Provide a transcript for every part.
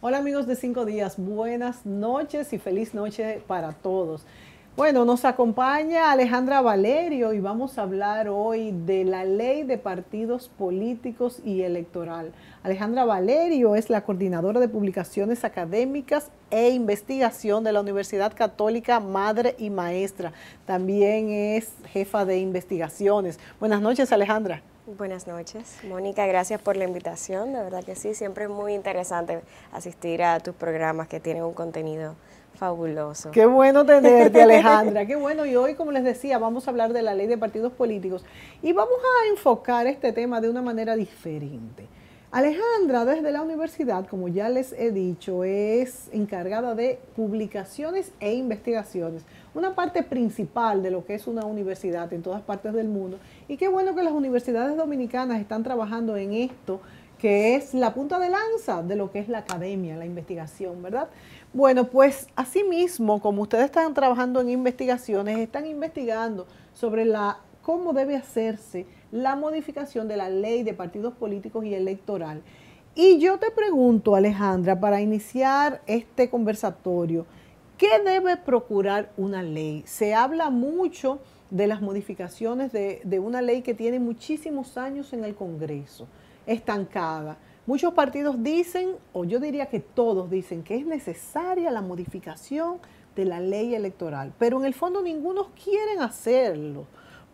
Hola amigos de cinco días, buenas noches y feliz noche para todos. Bueno, nos acompaña Alejandra Valerio y vamos a hablar hoy de la ley de partidos políticos y electoral. Alejandra Valerio es la coordinadora de publicaciones académicas e investigación de la Universidad Católica Madre y Maestra. También es jefa de investigaciones. Buenas noches, Alejandra. Buenas noches, Mónica, gracias por la invitación, de verdad que sí, siempre es muy interesante asistir a tus programas que tienen un contenido fabuloso. Qué bueno tenerte, Alejandra, qué bueno. Y hoy, como les decía, vamos a hablar de la ley de partidos políticos y vamos a enfocar este tema de una manera diferente. Alejandra, desde la universidad, como ya les he dicho, es encargada de publicaciones e investigaciones, una parte principal de lo que es una universidad en todas partes del mundo. Y qué bueno que las universidades dominicanas están trabajando en esto, que es la punta de lanza de lo que es la academia, la investigación, ¿verdad? Bueno, pues asimismo, como ustedes están trabajando en investigaciones, están investigando sobre la cómo debe hacerse la modificación de la ley de partidos políticos y electoral. Y yo te pregunto, Alejandra, para iniciar este conversatorio, ¿qué debe procurar una ley? Se habla mucho de las modificaciones de, una ley que tiene muchísimos años en el Congreso, estancada. Muchos partidos dicen, o yo diría que todos dicen, que es necesaria la modificación de la ley electoral, pero en el fondo ninguno quieren hacerlo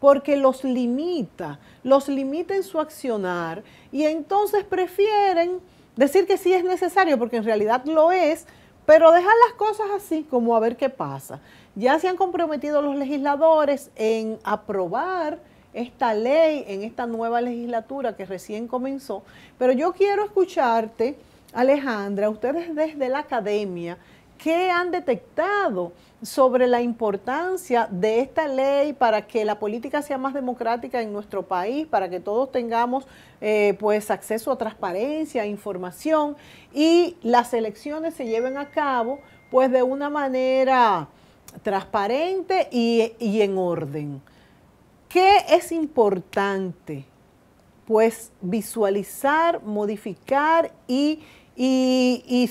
porque los limita, los limita en su accionar y entonces prefieren decir que sí es necesario, porque en realidad lo es, pero dejar las cosas así como a ver qué pasa. Ya se han comprometido los legisladores en aprobar esta ley en esta nueva legislatura que recién comenzó, pero yo quiero escucharte, Alejandra, ustedes desde la academia, ¿qué han detectado? sobre la importancia de esta ley para que la política sea más democrática en nuestro país, para que todos tengamos eh, pues acceso a transparencia, información y las elecciones se lleven a cabo pues de una manera transparente y, en orden. ¿Qué es importante? Pues visualizar, modificar y,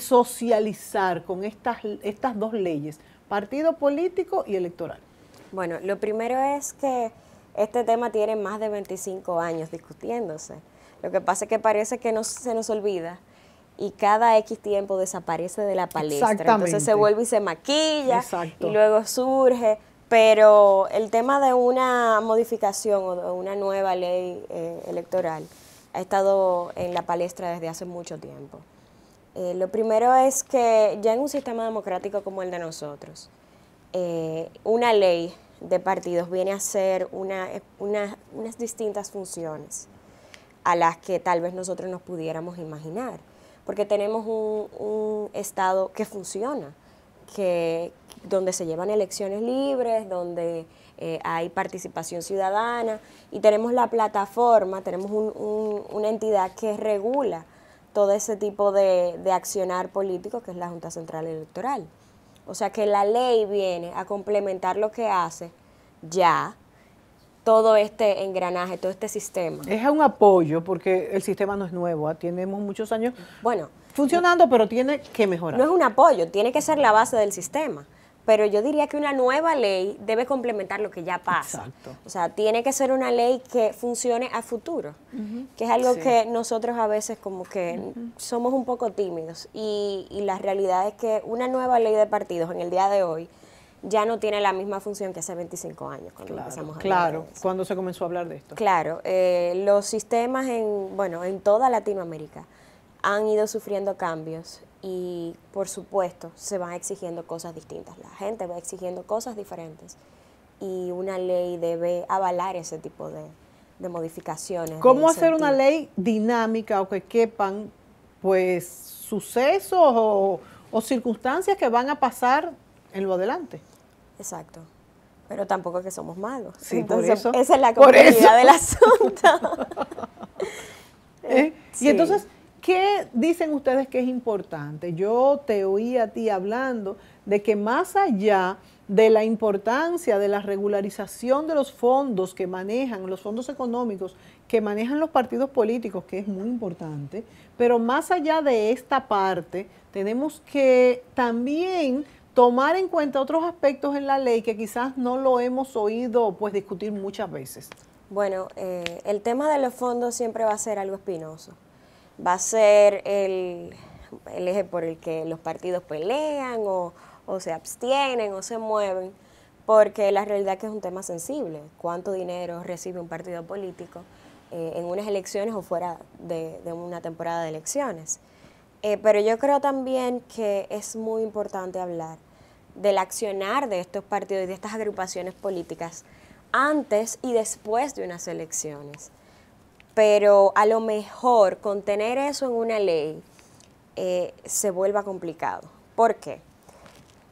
socializar con estas, estas dos leyes partido político y electoral. Bueno, lo primero es que este tema tiene más de 25 años discutiéndose. Lo que pasa es que parece que no se nos olvida y cada X tiempo desaparece de la palestra. Entonces se vuelve y se maquilla y luego surge. Pero el tema de una modificación o de una nueva ley eh, electoral ha estado en la palestra desde hace mucho tiempo. Eh, lo primero es que ya en un sistema democrático como el de nosotros, eh, una ley de partidos viene a hacer unas distintas funciones a las que tal vez nosotros nos pudiéramos imaginar, porque tenemos un, Estado que funciona, donde se llevan elecciones libres, donde eh, hay participación ciudadana y tenemos la plataforma, tenemos una entidad que regula todo ese tipo de, accionar político que es la Junta Central Electoral. O sea que la ley viene a complementar lo que hace ya todo este engranaje, todo este sistema. Es un apoyo porque el sistema no es nuevo, ¿ah? tenemos muchos años bueno, funcionando, pero tiene que mejorar. No es un apoyo, tiene que ser la base del sistema pero yo diría que una nueva ley debe complementar lo que ya pasa. O sea, tiene que ser una ley que funcione a futuro, que es algo que nosotros a veces como que somos un poco tímidos. Y, la realidad es que una nueva ley de partidos en el día de hoy ya no tiene la misma función que hace 25 años cuando empezamos a de cuando se comenzó a hablar de esto. Claro, eh, los sistemas en, bueno, en toda Latinoamérica han ido sufriendo cambios y por supuesto se van exigiendo cosas distintas, la gente va exigiendo cosas diferentes y una ley debe avalar ese tipo de, modificaciones. ¿Cómo hacer una ley dinámica o que quepan pues sucesos o, circunstancias que van a pasar en lo adelante? Exacto pero tampoco es que somos malos. Sí, por eso, esa es la complejidad del asunto. Eh, y entonces, ¿Qué dicen ustedes que es importante? Yo te oí a ti hablando de que más allá de la importancia de la regularización de los fondos que manejan, los fondos económicos que manejan los partidos políticos, que es muy importante, pero más allá de esta parte, tenemos que también tomar en cuenta otros aspectos en la ley que quizás no lo hemos oído pues discutir muchas veces. Bueno, eh, el tema de los fondos siempre va a ser algo espinoso va a ser el, eje por el que los partidos pelean o, se abstienen o se mueven, porque la realidad es que es un tema sensible. ¿Cuánto dinero recibe un partido político eh, en unas elecciones o fuera de, una temporada de elecciones? Eh, pero yo creo también que es muy importante hablar del accionar de estos partidos y de estas agrupaciones políticas antes y después de unas elecciones pero a lo mejor contener eso en una ley eh, se vuelva complicado. ¿Por qué?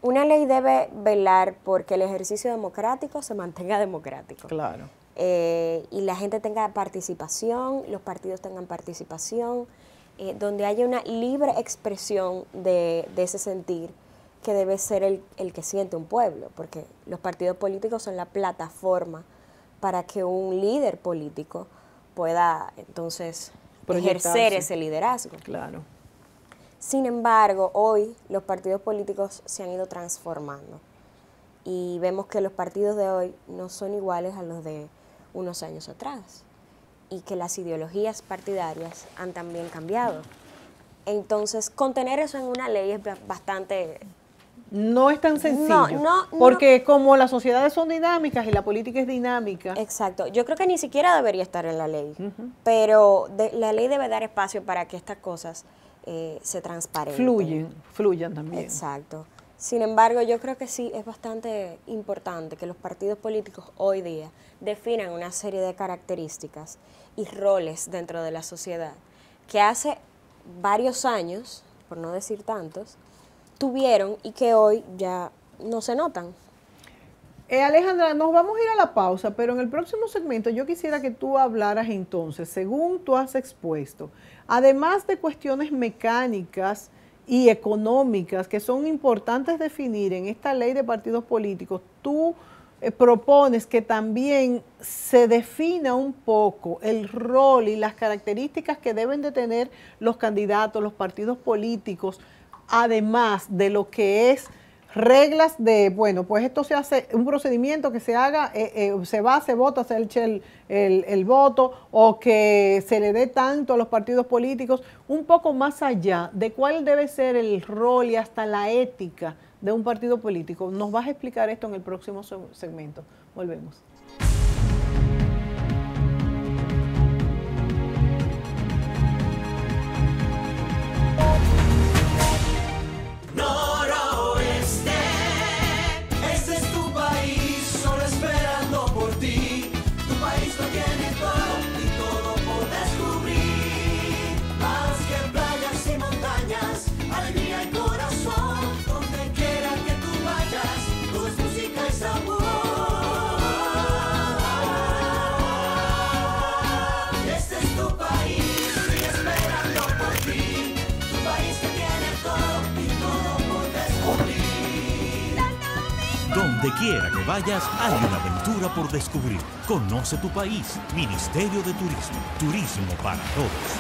Una ley debe velar porque el ejercicio democrático se mantenga democrático. Claro. Eh, y la gente tenga participación, los partidos tengan participación, eh, donde haya una libre expresión de, ese sentir que debe ser el, el, que siente un pueblo, porque los partidos políticos son la plataforma para que un líder político pueda entonces ejercer ese liderazgo. Claro. Sin embargo, hoy los partidos políticos se han ido transformando y vemos que los partidos de hoy no son iguales a los de unos años atrás y que las ideologías partidarias han también cambiado. Entonces, contener eso en una ley es bastante no es tan sencillo. Porque como las sociedades son dinámicas y la política es dinámica. Exacto. Yo creo que ni siquiera debería estar en la ley. Pero la ley debe dar espacio para que estas cosas eh, se transparenten. Fluyen, fluyan también. Exacto. Sin embargo, yo creo que sí es bastante importante que los partidos políticos hoy día definan una serie de características y roles dentro de la sociedad que hace varios años, por no decir tantos, tuvieron y que hoy ya no se notan. Eh, Alejandra, nos vamos a ir a la pausa, pero en el próximo segmento yo quisiera que tú hablaras entonces, según tú has expuesto, además de cuestiones mecánicas y económicas que son importantes definir en esta ley de partidos políticos, tú eh, propones que también se defina un poco el rol y las características que deben de tener los candidatos, los partidos políticos, además de lo que es reglas de, bueno, pues esto se hace, un procedimiento que se haga, eh, eh, se va, se vota, se eche el, voto o que se le dé tanto a los partidos políticos, un poco más allá de cuál debe ser el rol y hasta la ética de un partido político. Nos vas a explicar esto en el próximo segmento. Volvemos. hay una aventura por descubrir. Conoce tu país. Ministerio de Turismo. Turismo para todos.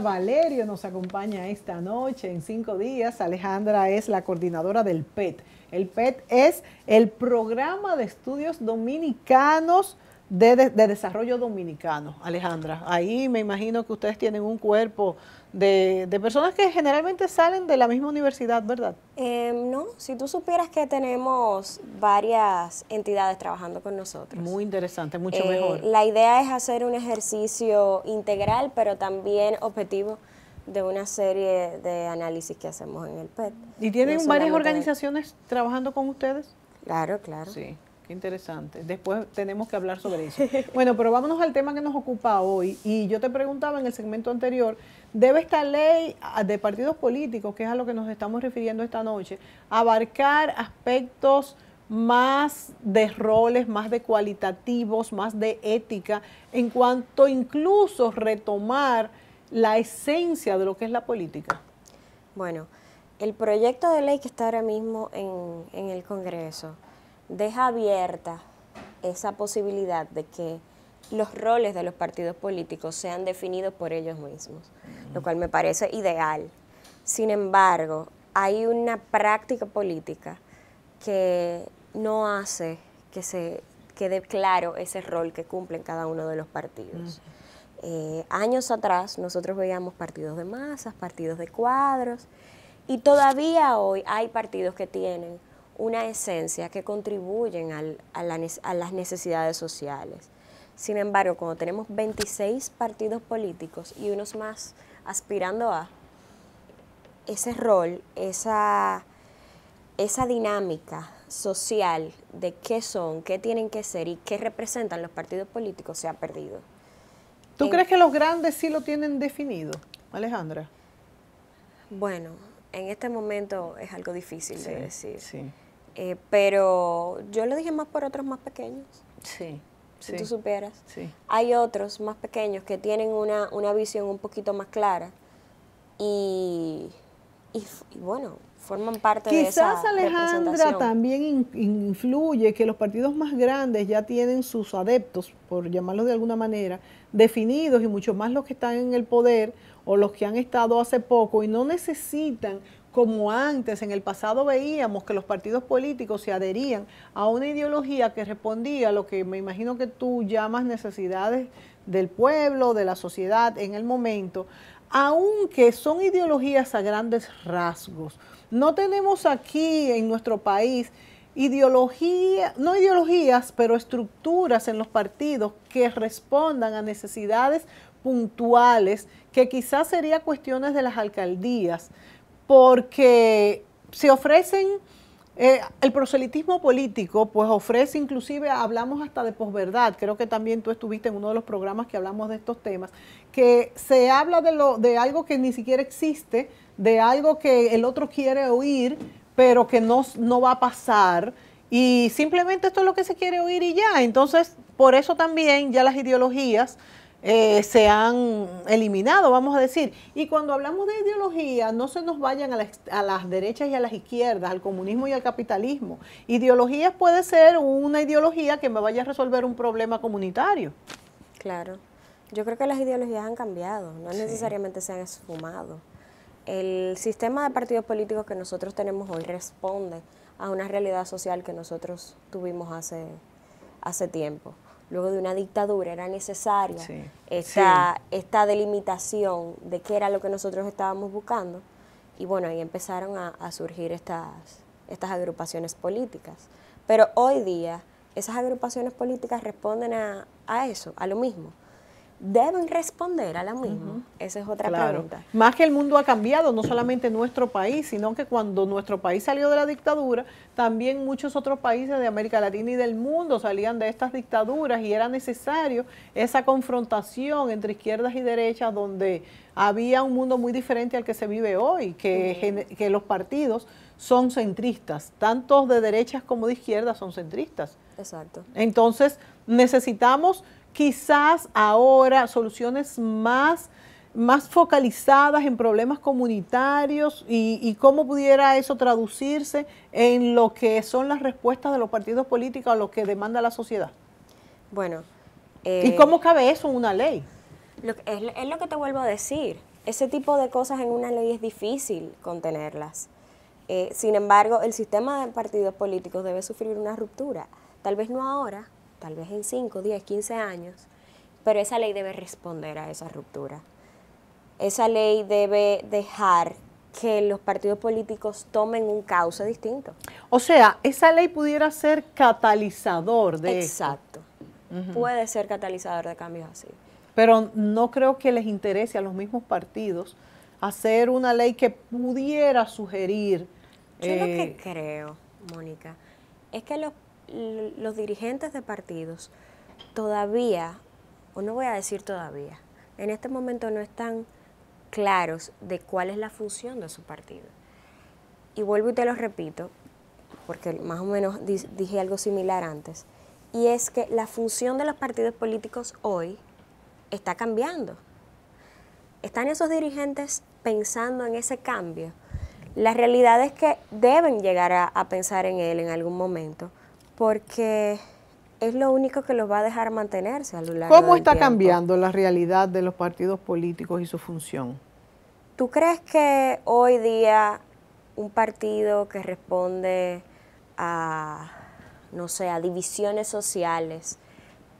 Valerio nos acompaña esta noche en cinco días. Alejandra es la coordinadora del PET. El PET es el programa de estudios dominicanos de, desarrollo dominicano, Alejandra. Ahí me imagino que ustedes tienen un cuerpo de, de personas que generalmente salen de la misma universidad, ¿verdad? Em, no, si tú supieras que tenemos varias entidades trabajando con nosotros. Muy interesante, mucho eh, mejor. La idea es hacer un ejercicio integral, pero también objetivo de una serie de análisis que hacemos en el PET. ¿Y tienen varias organizaciones trabajando con ustedes? Claro, claro. Sí interesante. Después tenemos que hablar sobre eso. Bueno, pero vámonos al tema que nos ocupa hoy. Y yo te preguntaba en el segmento anterior, ¿debe esta ley ah, de partidos políticos, que es a lo que nos estamos refiriendo esta noche, abarcar aspectos más de roles, más de cualitativos, más de ética, en cuanto incluso retomar la esencia de lo que es la política? Bueno, el proyecto de ley que está ahora mismo en el Congreso, deja abierta esa posibilidad de que los roles de los partidos políticos sean definidos por ellos mismos, lo cual me parece ideal. Sin embargo, hay una práctica política que no hace que se quede claro ese rol que cumplen cada uno de los partidos. Eh, años atrás nosotros veíamos partidos de masas, partidos de cuadros, y todavía hoy hay partidos que tienen una esencia que contribuyen a, las necesidades sociales. Sin embargo, cuando tenemos 26 partidos políticos y unos más aspirando a ese rol, esa, esa dinámica social de qué son, qué tienen que ser y qué representan los partidos políticos se ha perdido. ¿Tú crees que los grandes sí lo tienen definido, Alejandra? Bueno, en este momento es algo difícil de decir. Sí. Eh, pero yo lo dije más por otros más pequeños. Sí. Si tú supieras. Hay otros más pequeños que tienen una, visión un poquito más clara y, y, bueno, forman parte de esa Quizás Alejandra también influye que los partidos más grandes ya tienen sus adeptos, por llamarlos de alguna manera, definidos y mucho más los que están en el poder o los que han estado hace poco y no necesitan como antes en el pasado veíamos que los partidos políticos se adherían a una ideología que respondía a lo que me imagino que tú llamas necesidades del pueblo, de la sociedad en el momento, aunque son ideologías a grandes rasgos. No tenemos aquí en nuestro país ideología, no ideologías, pero estructuras en los partidos que respondan a necesidades puntuales que quizás sería cuestiones de las alcaldías, porque se ofrecen, eh, el proselitismo político pues ofrece inclusive, hablamos hasta de posverdad, creo que también tú estuviste en uno de los programas que hablamos de estos temas, que se habla de, lo, de algo que ni siquiera existe, de algo que el otro quiere oír, pero que no va a pasar. Y simplemente esto es lo que se quiere oír y ya. Entonces, por eso también ya las ideologías eh, se han eliminado, vamos a decir. Y cuando hablamos de ideología, no se nos vayan a, las derechas y a las izquierdas, al comunismo y al capitalismo. Ideología puede ser una ideología que me vaya a resolver un problema comunitario. Claro. Yo creo que las ideologías han cambiado, no necesariamente se han esfumado. El sistema de partidos políticos que nosotros tenemos hoy responde a una realidad social que nosotros tuvimos hace, hace tiempo luego de una dictadura era necesaria Esta, delimitación de qué era lo que nosotros estábamos buscando. Y bueno, ahí empezaron a, a surgir estas, estas agrupaciones políticas. Pero hoy día esas agrupaciones políticas responden a, a eso, a lo mismo deben responder a la misma? Esa es otra pregunta. Más que el mundo ha cambiado, no solamente nuestro país, sino que cuando nuestro país salió de la dictadura, también muchos otros países de América Latina y del mundo salían de estas dictaduras y era necesario esa confrontación entre izquierdas y derechas donde había un mundo muy diferente al que se vive hoy, que, que los partidos son centristas, Tantos de derechas como de izquierdas son centristas. Exacto. Entonces necesitamos Quizás ahora soluciones más más focalizadas en problemas comunitarios y, cómo pudiera eso traducirse en lo que son las respuestas de los partidos políticos a lo que demanda la sociedad. Bueno. ¿Y eh, cómo cabe eso en una ley? Lo, es, lo que te vuelvo a decir. Ese tipo de cosas en una ley es difícil contenerlas. Eh, sin embargo, el sistema de partidos políticos debe sufrir una ruptura. Tal vez no ahora, tal vez en 5, 10, 15 años, pero esa ley debe responder a esa ruptura. Esa ley debe dejar que los partidos políticos tomen un cauce distinto. O sea, esa ley pudiera ser catalizador de... Exacto. Puede ser catalizador de cambios así. Pero no creo que les interese a los mismos partidos hacer una ley que pudiera sugerir... Yo lo que eh, creo, Mónica, es que los los dirigentes de partidos todavía, o no voy a decir todavía, en este momento no están claros de cuál es la función de su partido. Y vuelvo y te lo repito, porque más o menos dije algo similar antes, y es que la función de los partidos políticos hoy está cambiando. ¿Están esos dirigentes pensando en ese cambio? La realidad es que deben llegar a pensar en él en algún momento, porque es lo único que los va a dejar mantenerse a lo largo ¿Cómo está cambiando la realidad de los partidos políticos y su función? ¿Tú crees que hoy día un partido que responde a, no sé, a divisiones sociales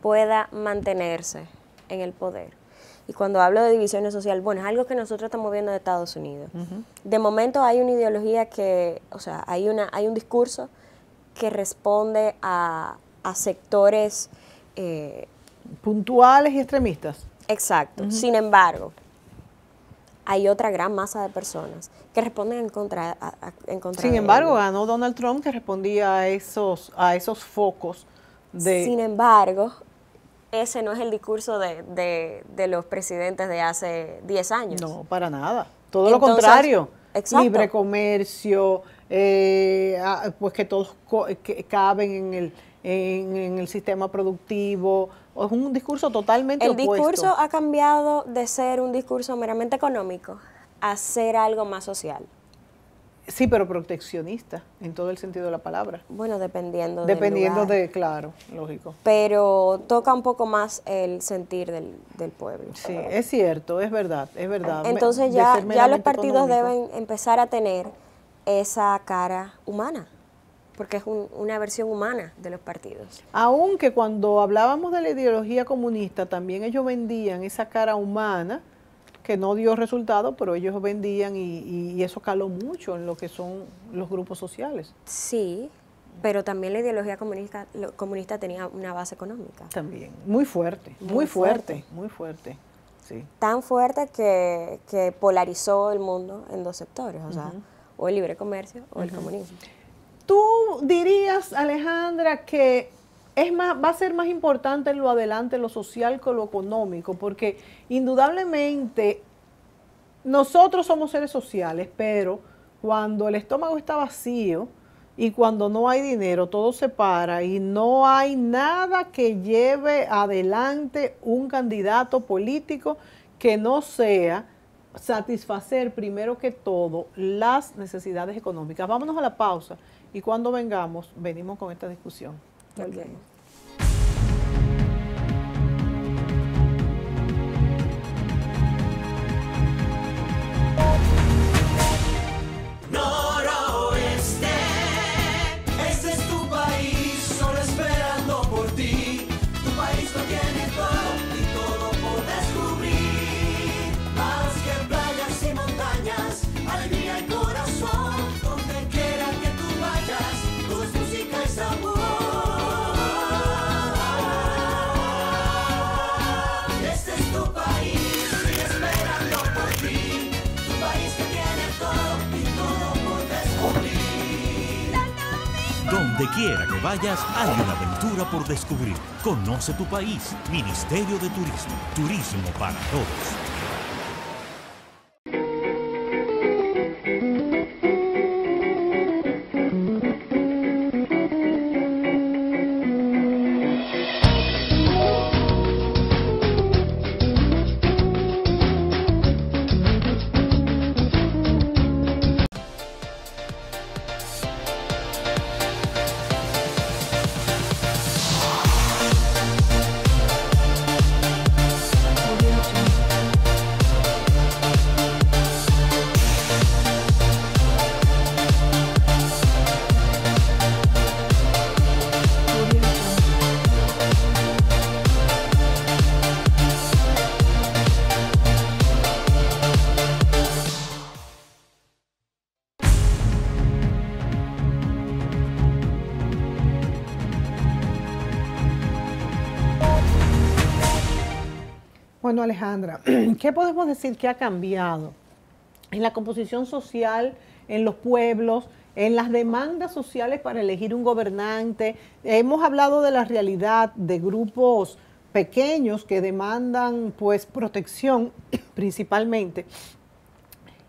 pueda mantenerse en el poder? Y cuando hablo de divisiones sociales, bueno, es algo que nosotros estamos viendo de Estados Unidos. De momento hay una ideología que, o sea, hay, una, hay un discurso que responde a, a sectores... Eh, Puntuales y extremistas. Exacto. Sin embargo, hay otra gran masa de personas que responden en contra, Sin embargo, ganó Donald Trump que respondía a esos, a esos focos de... Sin embargo, ese no es el discurso de, los presidentes de hace 10 años. No, para nada. Todo lo contrario. Libre comercio, eh, ah, pues que todos caben en el, en, el sistema productivo. Es un discurso totalmente el discurso ha cambiado de ser un discurso meramente económico a ser algo más social. Sí, pero proteccionista, en todo el sentido de la palabra. Bueno, dependiendo. Dependiendo de, claro, lógico. Pero toca un poco más el sentir del, del pueblo. Sí, es cierto, es verdad, es verdad. Entonces ya, ya los partidos deben empezar a tener esa cara humana, porque es una versión humana de los partidos. Aunque cuando hablábamos de la ideología comunista, también ellos vendían esa cara humana, que no dio resultado, pero ellos vendían y, eso caló mucho en lo que son los grupos sociales. Sí, pero también la ideología comunista, tenía una base económica. También, muy fuerte, muy, fuerte, muy fuerte. Sí. Tan fuerte que, polarizó el mundo en dos sectores, o sea, o el libre comercio o el comunismo. ¿Tú dirías, Alejandra, que es más, va a ser más importante lo adelante, lo social que lo económico? Porque indudablemente nosotros somos seres sociales, pero cuando el estómago está vacío y cuando no hay dinero, todo se para y no hay nada que lleve adelante un candidato político que no sea satisfacer primero que todo las necesidades económicas. Vámonos a la pausa y cuando vengamos, venimos con esta discusión. Donde quiera que vayas, hay una aventura por descubrir. Conoce tu país. Ministerio de Turismo. Turismo para todos. Bueno, Alejandra, ¿qué podemos decir que ha cambiado en la composición social, en los pueblos, en las demandas sociales para elegir un gobernante? Hemos hablado de la realidad de grupos pequeños que demandan pues protección principalmente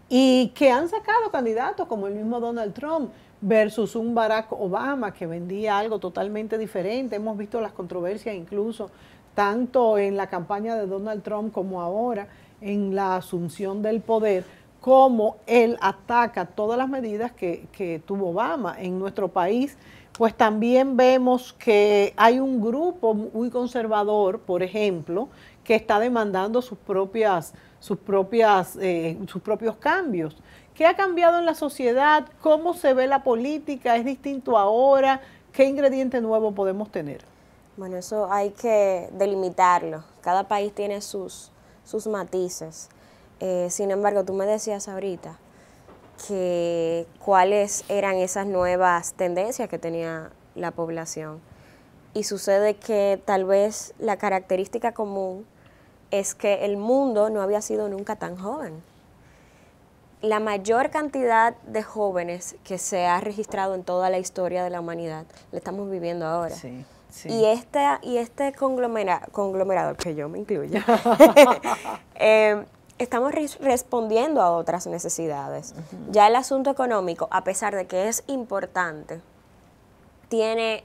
y que han sacado candidatos como el mismo Donald Trump versus un Barack Obama que vendía algo totalmente diferente. Hemos visto las controversias incluso tanto en la campaña de Donald Trump como ahora en la asunción del poder, cómo él ataca todas las medidas que, tuvo Obama en nuestro país, pues también vemos que hay un grupo muy conservador, por ejemplo, que está demandando sus propias, sus propias, eh, sus propios cambios. ¿Qué ha cambiado en la sociedad? ¿Cómo se ve la política? ¿Es distinto ahora? ¿Qué ingrediente nuevo podemos tener? Bueno, eso hay que delimitarlo. Cada país tiene sus, sus matices. Eh, sin embargo, tú me decías ahorita que cuáles eran esas nuevas tendencias que tenía la población. Y sucede que tal vez la característica común es que el mundo no había sido nunca tan joven. La mayor cantidad de jóvenes que se ha registrado en toda la historia de la humanidad la estamos viviendo ahora. Y, este y este conglomerado conglomerado, que yo me incluyo, em, estamos respondiendo a otras necesidades. Ya el asunto económico, a pesar de que es importante, tiene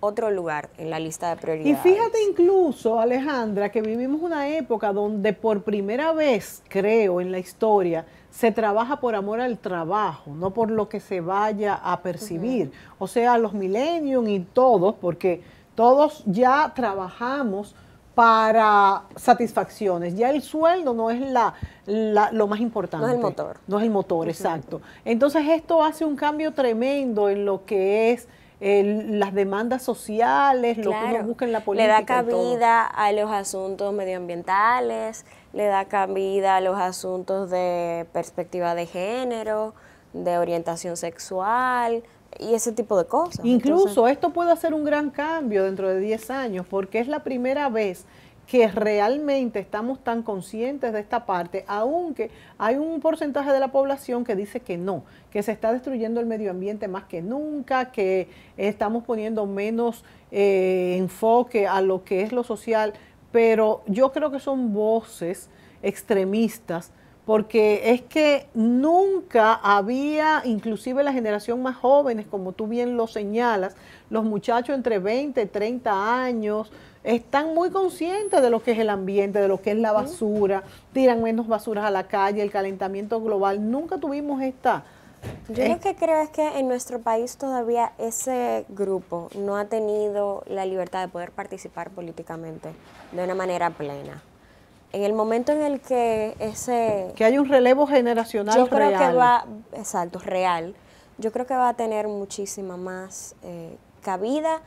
otro lugar en la lista de prioridades. Y fíjate incluso, Alejandra, que vivimos una época donde por primera vez, creo, en la historia, se trabaja por amor al trabajo, no por lo que se vaya a percibir. O sea, los millennials y todos, porque todos ya trabajamos para satisfacciones. Ya el sueldo no es la, lo más importante. No es el motor. No es el motor, exacto. Entonces esto hace un cambio tremendo en lo que es las demandas sociales, lo que uno busca en la política. Le da cabida a los asuntos medioambientales, le da cabida a los asuntos de perspectiva de género, de orientación sexual, y ese tipo de cosas. Incluso esto puede hacer un gran cambio dentro de 10 años porque es la primera vez que realmente estamos tan conscientes de esta parte, aunque hay un porcentaje de la población que dice que no, que se está destruyendo el medio ambiente más que nunca, que estamos poniendo menos eh, enfoque a lo que es lo social, pero yo creo que son voces extremistas porque es que nunca había, inclusive la generación más jóvenes, como tú bien lo señalas, los muchachos entre 20 y 30 años, están muy conscientes de lo que es el ambiente, de lo que es la basura, tiran menos basuras a la calle, el calentamiento global. Nunca tuvimos esta... Yo lo que creo es que en nuestro país todavía ese grupo no ha tenido la libertad de poder participar políticamente de una manera plena. En el momento en el que ese... Que hay un relevo generacional. Yo creo que va, exacto, real. Yo creo que va a tener muchísima más eh, cabida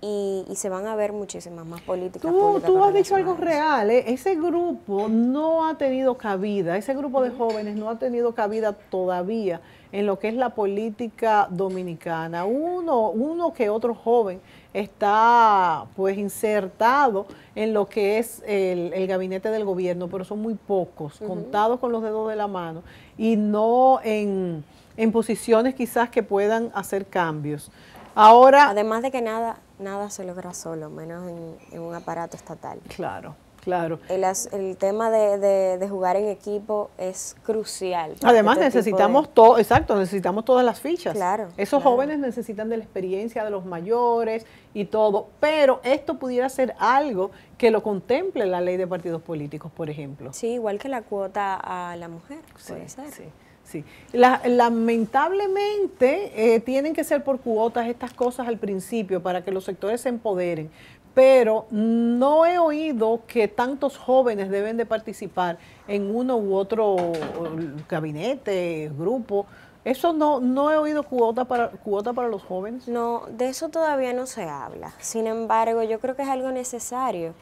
y, se van a ver muchísimas más políticas. Tú, públicas has dicho algo real, ¿eh? ese grupo no ha tenido cabida, ese grupo de jóvenes no ha tenido cabida todavía en lo que es la política dominicana. Uno, uno que otro joven está pues insertado en lo que es el, gabinete del gobierno, pero son muy pocos, contados con los dedos de la mano y no en, en posiciones quizás que puedan hacer cambios. Ahora, Además de que nada, nada se logra solo, menos en, un aparato estatal. Claro. Claro. El, tema de, jugar en equipo es crucial. Además este necesitamos todo, exacto, necesitamos todas las fichas. Claro. Esos jóvenes necesitan de la experiencia de los mayores y todo, pero esto pudiera ser algo que lo contemple la ley de partidos políticos, por ejemplo. Sí, igual que la cuota a la mujer, puede ser. Sí. lamentablemente eh, tienen que ser por cuotas estas cosas al principio para que los sectores se empoderen, pero no he oído que tantos jóvenes deben de participar en uno u otro gabinete, grupo. Eso no, no he oído cuota para, cuota para los jóvenes. No, de eso todavía no se habla. Sin embargo, yo creo que es algo necesario.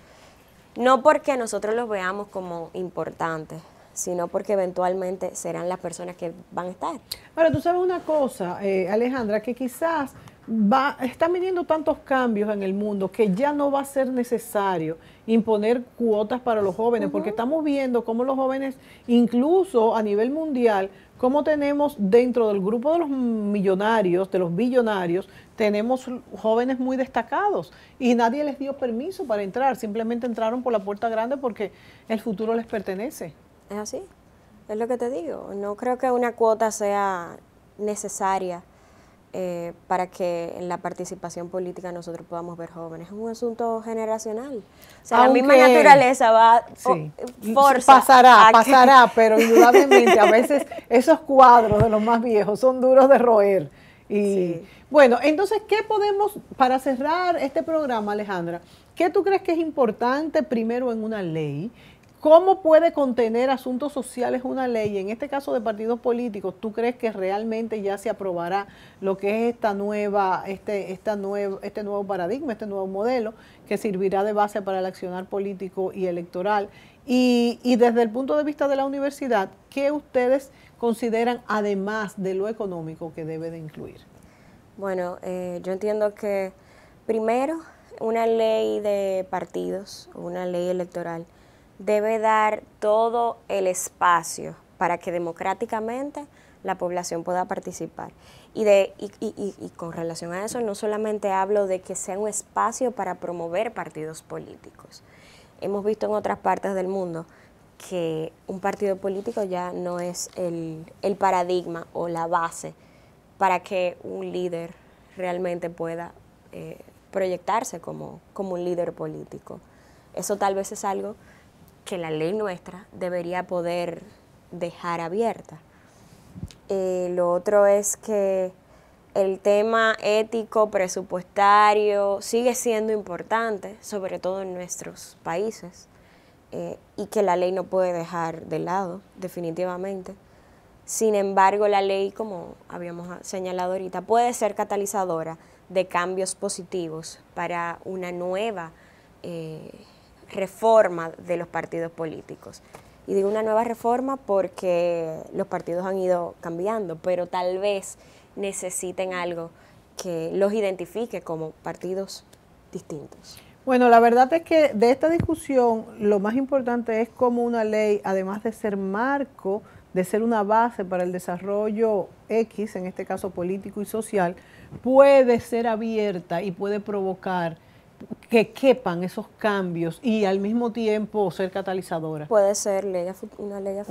No porque nosotros los veamos como importantes, sino porque eventualmente serán las personas que van a estar. Ahora, tú sabes una cosa, eh, Alejandra, que quizás va, están viniendo tantos cambios en el mundo que ya no va a ser necesario imponer cuotas para los jóvenes, porque estamos viendo cómo los jóvenes, incluso a nivel mundial, cómo tenemos dentro del grupo de los millonarios, de los billonarios, tenemos jóvenes muy destacados y nadie les dio permiso para entrar, simplemente entraron por la puerta grande porque el futuro les pertenece. Es así, es lo que te digo. No creo que una cuota sea necesaria eh, para que en la participación política nosotros podamos ver jóvenes. Es un asunto generacional. O la misma naturaleza va sí, pasará, pasará, pero indudablemente a veces esos cuadros de los más viejos son duros de roer. Y bueno, entonces, ¿qué podemos, para cerrar este programa, Alejandra, qué tú crees que es importante primero en una ley ¿Cómo puede contener asuntos sociales una ley? En este caso de partidos políticos, ¿tú crees que realmente ya se aprobará lo que es esta nueva, este, esta nuevo, este nuevo paradigma, este nuevo modelo que servirá de base para el accionar político y electoral? Y, desde el punto de vista de la universidad, ¿qué ustedes consideran además de lo económico que debe de incluir? Bueno, eh, yo entiendo que primero una ley de partidos, una ley electoral, debe dar todo el espacio para que democráticamente la población pueda participar. Y, de, y, y, y, con relación a eso, no solamente hablo de que sea un espacio para promover partidos políticos. Hemos visto en otras partes del mundo que un partido político ya no es el, el paradigma o la base para que un líder realmente pueda eh, proyectarse como, como un líder político. Eso tal vez es algo que la ley nuestra debería poder dejar abierta. Eh, lo otro es que el tema ético, presupuestario, sigue siendo importante, sobre todo en nuestros países, eh, y que la ley no puede dejar de lado, definitivamente. Sin embargo, la ley, como habíamos señalado ahorita, puede ser catalizadora de cambios positivos para una nueva eh, reforma de los partidos políticos. Y digo una nueva reforma porque los partidos han ido cambiando, pero tal vez necesiten algo que los identifique como partidos distintos. Bueno, la verdad es que de esta discusión lo más importante es cómo una ley, además de ser marco, de ser una base para el desarrollo X, en este caso político y social, puede ser abierta y puede provocar que quepan esos cambios y al mismo tiempo ser catalizadora. Puede ser una ley a futuro.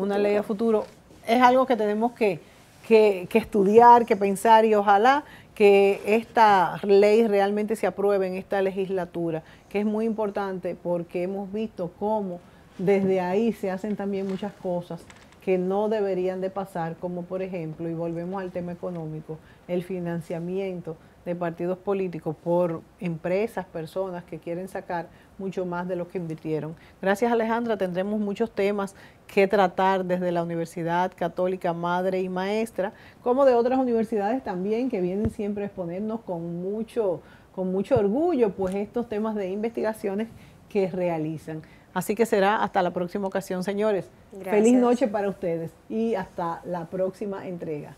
Una ley a futuro. Es algo que tenemos que, que, que estudiar, que pensar y ojalá que esta ley realmente se apruebe en esta legislatura, que es muy importante porque hemos visto cómo desde ahí se hacen también muchas cosas que no deberían de pasar, como por ejemplo, y volvemos al tema económico, el financiamiento de partidos políticos por empresas, personas que quieren sacar mucho más de lo que invirtieron. Gracias Alejandra, tendremos muchos temas que tratar desde la Universidad Católica Madre y Maestra, como de otras universidades también que vienen siempre a exponernos con mucho, con mucho orgullo, pues estos temas de investigaciones que realizan. Así que será hasta la próxima ocasión, señores. Feliz noche para ustedes y hasta la próxima entrega.